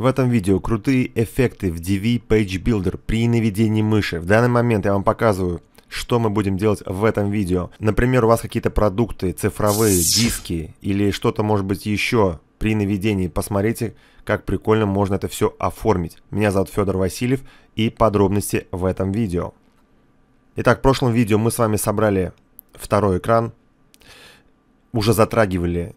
В этом видео крутые эффекты в DV Page Builder при наведении мыши. В данный момент я вам показываю, что мы будем делать в этом видео. Например, у вас какие-то продукты, цифровые, диски или что-то может быть еще при наведении. Посмотрите, как прикольно можно это все оформить. Меня зовут Федор Васильев и подробности в этом видео. Итак, в прошлом видео мы с вами собрали второй экран. Уже затрагивали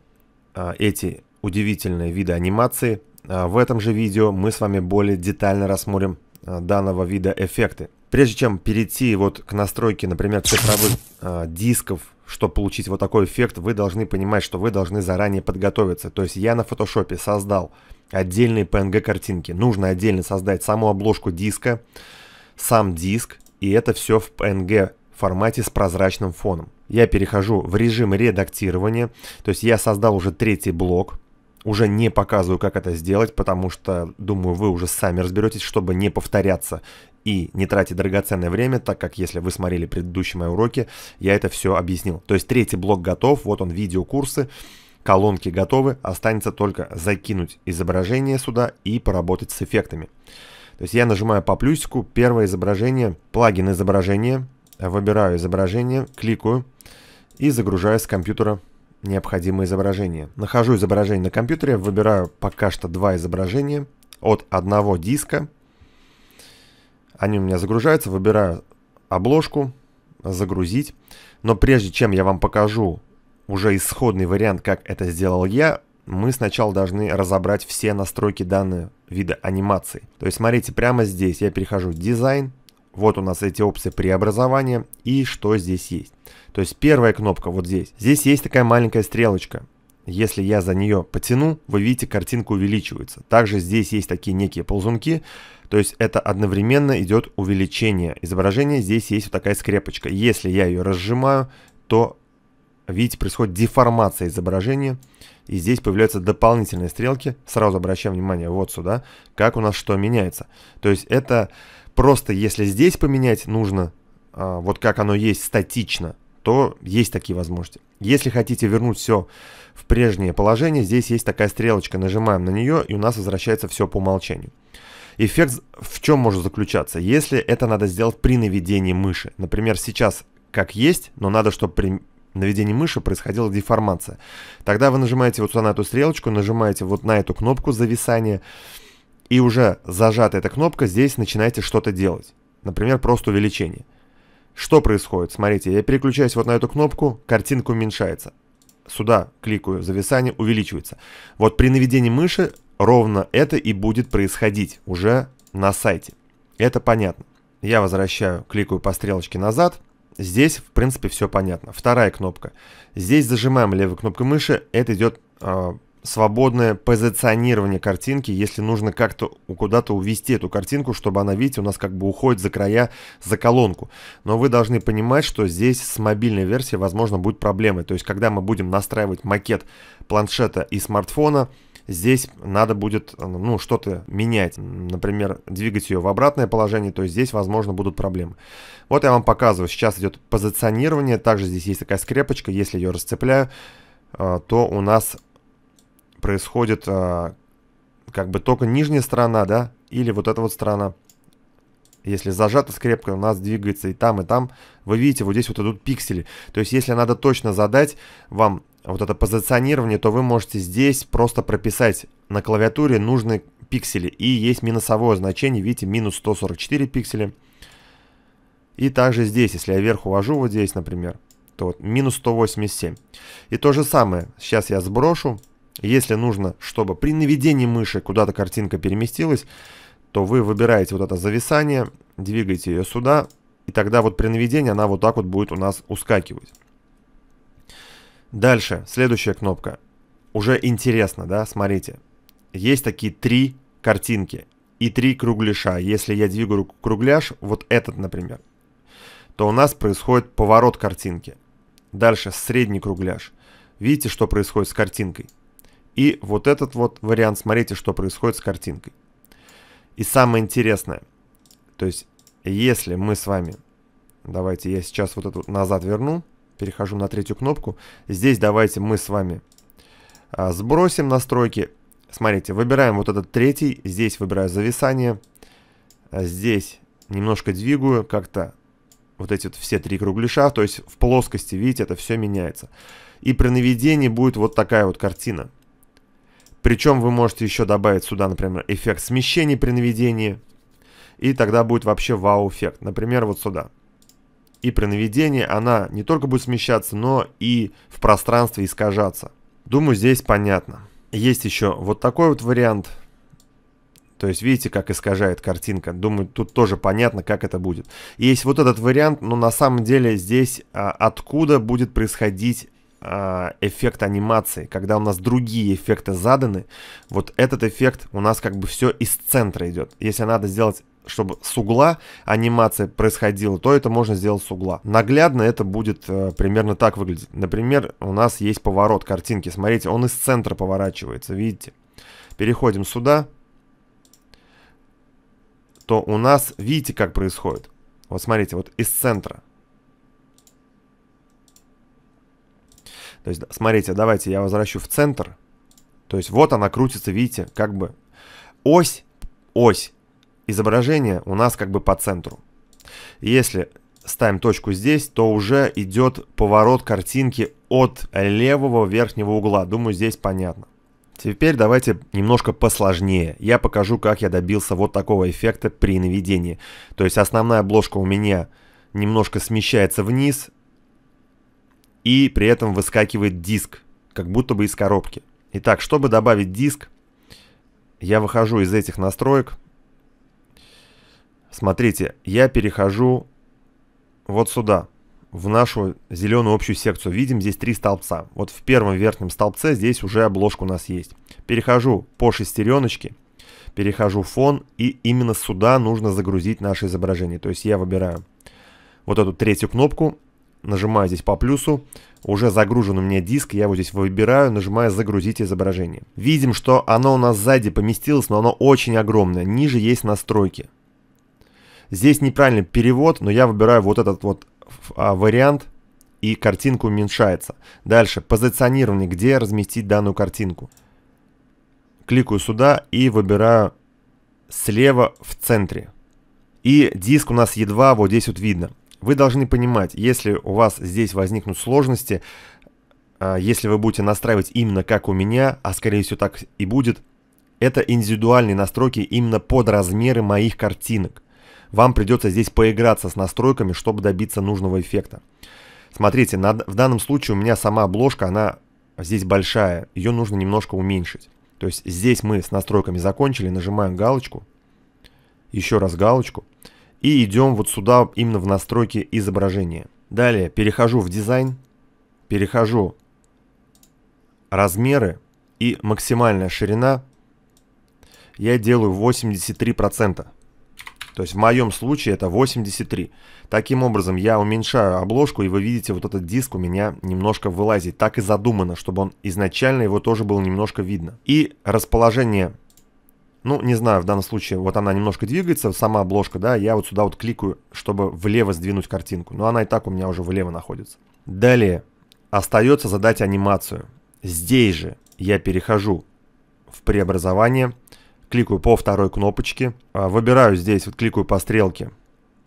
а, эти удивительные виды анимации – а, в этом же видео мы с вами более детально рассмотрим а, данного вида эффекты. Прежде чем перейти вот к настройке, например, цифровых э, дисков, чтобы получить вот такой эффект, вы должны понимать, что вы должны заранее подготовиться. То есть я на фотошопе создал отдельные PNG картинки. Нужно отдельно создать саму обложку диска, сам диск, и это все в PNG формате с прозрачным фоном. Я перехожу в режим редактирования, то есть я создал уже третий блок, уже не показываю, как это сделать, потому что, думаю, вы уже сами разберетесь, чтобы не повторяться и не тратить драгоценное время, так как если вы смотрели предыдущие мои уроки, я это все объяснил. То есть третий блок готов, вот он видеокурсы, колонки готовы, останется только закинуть изображение сюда и поработать с эффектами. То есть я нажимаю по плюсику, первое изображение, плагин изображение, выбираю изображение, кликаю и загружаю с компьютера необходимое изображение. Нахожу изображение на компьютере, выбираю пока что два изображения от одного диска. Они у меня загружаются, выбираю обложку, загрузить. Но прежде чем я вам покажу уже исходный вариант, как это сделал я, мы сначала должны разобрать все настройки данного вида анимации. То есть смотрите, прямо здесь я перехожу в дизайн, вот у нас эти опции преобразования и что здесь есть. То есть первая кнопка вот здесь. Здесь есть такая маленькая стрелочка. Если я за нее потяну, вы видите, картинка увеличивается. Также здесь есть такие некие ползунки, то есть это одновременно идет увеличение изображения. Здесь есть вот такая скрепочка. Если я ее разжимаю, то, видите, происходит деформация изображения. И здесь появляются дополнительные стрелки. Сразу обращаем внимание вот сюда, как у нас что меняется. То есть это Просто если здесь поменять нужно, а, вот как оно есть статично, то есть такие возможности. Если хотите вернуть все в прежнее положение, здесь есть такая стрелочка, нажимаем на нее, и у нас возвращается все по умолчанию. Эффект в чем может заключаться? Если это надо сделать при наведении мыши. Например, сейчас как есть, но надо, чтобы при наведении мыши происходила деформация. Тогда вы нажимаете вот на эту стрелочку, нажимаете вот на эту кнопку зависания, и уже зажата эта кнопка, здесь начинаете что-то делать. Например, просто увеличение. Что происходит? Смотрите, я переключаюсь вот на эту кнопку, картинка уменьшается. Сюда кликаю, зависание увеличивается. Вот при наведении мыши ровно это и будет происходить уже на сайте. Это понятно. Я возвращаю, кликаю по стрелочке назад. Здесь, в принципе, все понятно. Вторая кнопка. Здесь зажимаем левой кнопкой мыши, это идет а, свободное позиционирование картинки, если нужно как-то куда-то увести эту картинку, чтобы она, видите, у нас как бы уходит за края, за колонку. Но вы должны понимать, что здесь с мобильной версией, возможно, будут проблемы. То есть, когда мы будем настраивать макет планшета и смартфона, здесь надо будет ну, что-то менять. Например, двигать ее в обратное положение, то есть здесь, возможно, будут проблемы. Вот я вам показываю, сейчас идет позиционирование, также здесь есть такая скрепочка, если ее расцепляю, э, то у нас происходит а, как бы только нижняя сторона, да, или вот эта вот сторона. Если зажата скрепка, у нас двигается и там, и там. Вы видите, вот здесь вот идут пиксели. То есть, если надо точно задать вам вот это позиционирование, то вы можете здесь просто прописать на клавиатуре нужные пиксели. И есть минусовое значение, видите, минус 144 пикселя. И также здесь, если я вверх увожу вот здесь, например, то вот минус 187. И то же самое, сейчас я сброшу если нужно, чтобы при наведении мыши куда-то картинка переместилась, то вы выбираете вот это зависание, двигаете ее сюда, и тогда вот при наведении она вот так вот будет у нас ускакивать. Дальше, следующая кнопка. Уже интересно, да, смотрите. Есть такие три картинки и три кругляша. Если я двигаю кругляш, вот этот, например, то у нас происходит поворот картинки. Дальше средний кругляш. Видите, что происходит с картинкой? И вот этот вот вариант, смотрите, что происходит с картинкой. И самое интересное, то есть если мы с вами, давайте я сейчас вот эту назад верну, перехожу на третью кнопку, здесь давайте мы с вами а, сбросим настройки. Смотрите, выбираем вот этот третий, здесь выбираю зависание, а, здесь немножко двигаю как-то вот эти вот все три кругляша, то есть в плоскости, видите, это все меняется. И при наведении будет вот такая вот картина. Причем вы можете еще добавить сюда, например, эффект смещения при наведении. И тогда будет вообще вау-эффект. Например, вот сюда. И при наведении она не только будет смещаться, но и в пространстве искажаться. Думаю, здесь понятно. Есть еще вот такой вот вариант. То есть видите, как искажает картинка. Думаю, тут тоже понятно, как это будет. Есть вот этот вариант, но на самом деле здесь а, откуда будет происходить Э, эффект анимации, когда у нас другие эффекты заданы, вот этот эффект у нас как бы все из центра идет. Если надо сделать, чтобы с угла анимация происходила, то это можно сделать с угла. Наглядно это будет э, примерно так выглядеть. Например, у нас есть поворот картинки. Смотрите, он из центра поворачивается, видите? Переходим сюда, то у нас, видите, как происходит? Вот смотрите, вот из центра То есть, смотрите, давайте я возвращу в центр. То есть, вот она крутится, видите, как бы ось, ось изображения у нас как бы по центру. Если ставим точку здесь, то уже идет поворот картинки от левого верхнего угла. Думаю, здесь понятно. Теперь давайте немножко посложнее. Я покажу, как я добился вот такого эффекта при наведении. То есть основная обложка у меня немножко смещается вниз, и при этом выскакивает диск, как будто бы из коробки. Итак, чтобы добавить диск, я выхожу из этих настроек. Смотрите, я перехожу вот сюда, в нашу зеленую общую секцию. Видим здесь три столбца. Вот в первом верхнем столбце здесь уже обложка у нас есть. Перехожу по шестереночке, перехожу в фон, и именно сюда нужно загрузить наше изображение. То есть я выбираю вот эту третью кнопку нажимаю здесь по плюсу, уже загружен у меня диск, я его здесь выбираю, нажимаю «Загрузить изображение». Видим, что оно у нас сзади поместилось, но оно очень огромное. Ниже есть настройки. Здесь неправильный перевод, но я выбираю вот этот вот а, вариант, и картинка уменьшается. Дальше, позиционирование, где разместить данную картинку. Кликаю сюда и выбираю слева в центре. И диск у нас едва вот здесь вот видно. Вы должны понимать, если у вас здесь возникнут сложности, а, если вы будете настраивать именно как у меня, а скорее всего так и будет, это индивидуальные настройки именно под размеры моих картинок. Вам придется здесь поиграться с настройками, чтобы добиться нужного эффекта. Смотрите, на, в данном случае у меня сама обложка, она здесь большая, ее нужно немножко уменьшить. То есть здесь мы с настройками закончили, нажимаем галочку, еще раз галочку, и идем вот сюда именно в настройки изображения. Далее перехожу в дизайн, перехожу размеры и максимальная ширина я делаю 83%. То есть в моем случае это 83. Таким образом я уменьшаю обложку и вы видите вот этот диск у меня немножко вылазит. Так и задумано, чтобы он изначально его тоже было немножко видно. И расположение ну, не знаю, в данном случае вот она немножко двигается, сама обложка, да, я вот сюда вот кликаю, чтобы влево сдвинуть картинку, но она и так у меня уже влево находится. Далее, остается задать анимацию. Здесь же я перехожу в преобразование, кликаю по второй кнопочке, а, выбираю здесь, вот кликаю по стрелке,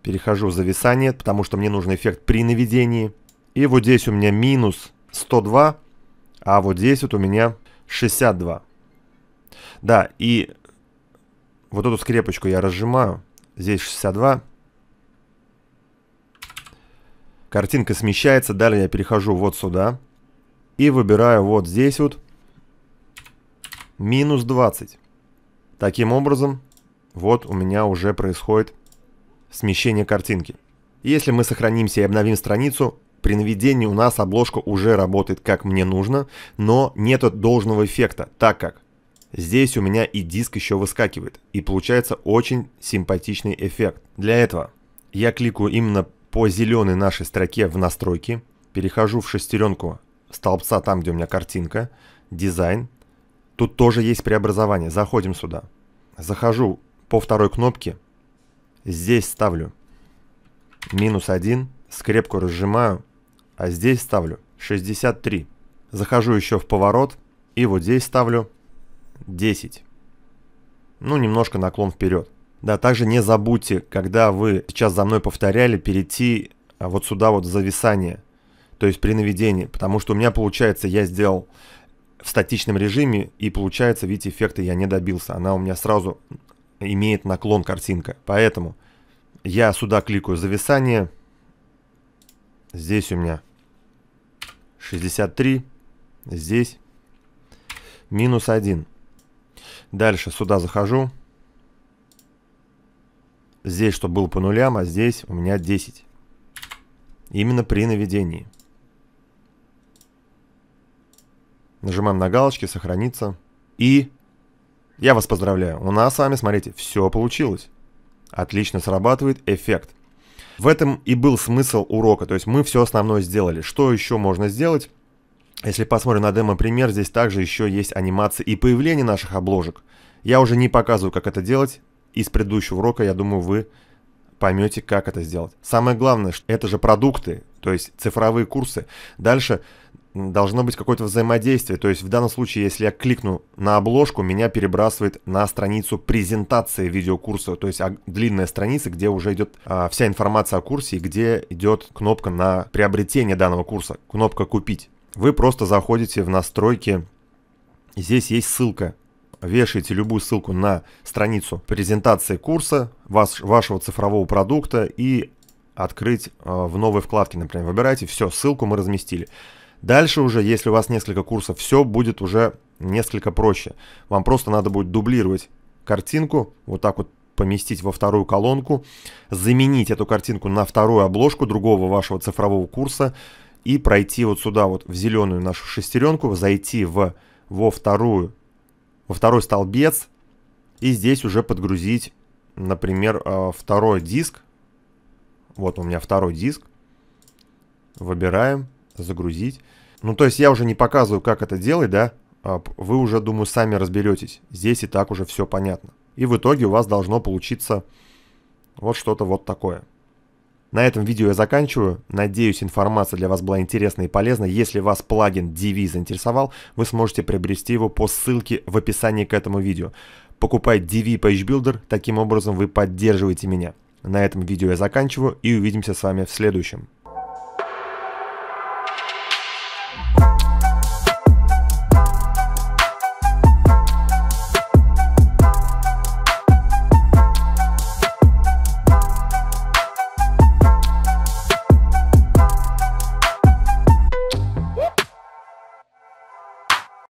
перехожу в зависание, потому что мне нужен эффект при наведении. И вот здесь у меня минус 102, а вот здесь вот у меня 62. Да, и вот эту скрепочку я разжимаю. Здесь 62. Картинка смещается. Далее я перехожу вот сюда. И выбираю вот здесь вот. Минус 20. Таким образом, вот у меня уже происходит смещение картинки. Если мы сохранимся и обновим страницу, при наведении у нас обложка уже работает как мне нужно, но нет должного эффекта, так как Здесь у меня и диск еще выскакивает, и получается очень симпатичный эффект. Для этого я кликаю именно по зеленой нашей строке в настройки, перехожу в шестеренку столбца там, где у меня картинка, дизайн. Тут тоже есть преобразование, заходим сюда. Захожу по второй кнопке, здесь ставлю минус 1, скрепку разжимаю, а здесь ставлю 63. Захожу еще в поворот и вот здесь ставлю 10. Ну, немножко наклон вперед. Да, также не забудьте, когда вы сейчас за мной повторяли, перейти а, вот сюда вот в зависание, то есть при наведении, потому что у меня получается, я сделал в статичном режиме, и получается, видите, эффекта я не добился, она у меня сразу имеет наклон картинка, поэтому я сюда кликаю зависание, здесь у меня 63, здесь минус 1. Дальше сюда захожу. Здесь, чтобы было по нулям, а здесь у меня 10. Именно при наведении. Нажимаем на галочки, сохранится. И я вас поздравляю. У нас с вами, смотрите, все получилось. Отлично срабатывает эффект. В этом и был смысл урока. То есть мы все основное сделали. Что еще можно сделать? Если посмотрим на демо-пример, здесь также еще есть анимация и появление наших обложек. Я уже не показываю, как это делать. Из предыдущего урока, я думаю, вы поймете, как это сделать. Самое главное, что это же продукты, то есть цифровые курсы. Дальше должно быть какое-то взаимодействие. То есть в данном случае, если я кликну на обложку, меня перебрасывает на страницу презентации видеокурса. То есть а, длинная страница, где уже идет а, вся информация о курсе и где идет кнопка на приобретение данного курса, кнопка «Купить» вы просто заходите в настройки. Здесь есть ссылка. Вешаете любую ссылку на страницу презентации курса, ваш, вашего цифрового продукта и открыть э, в новой вкладке, например. Выбирайте все, ссылку мы разместили. Дальше уже, если у вас несколько курсов, все будет уже несколько проще. Вам просто надо будет дублировать картинку, вот так вот поместить во вторую колонку, заменить эту картинку на вторую обложку другого вашего цифрового курса, и пройти вот сюда вот в зеленую нашу шестеренку, зайти в, во вторую, во второй столбец и здесь уже подгрузить, например, э, второй диск. Вот у меня второй диск. Выбираем, загрузить. Ну, то есть я уже не показываю, как это делать, да? А вы уже, думаю, сами разберетесь. Здесь и так уже все понятно. И в итоге у вас должно получиться вот что-то вот такое. На этом видео я заканчиваю. Надеюсь, информация для вас была интересна и полезна. Если вас плагин DV заинтересовал, вы сможете приобрести его по ссылке в описании к этому видео. Покупай DV Page Builder, таким образом вы поддерживаете меня. На этом видео я заканчиваю и увидимся с вами в следующем.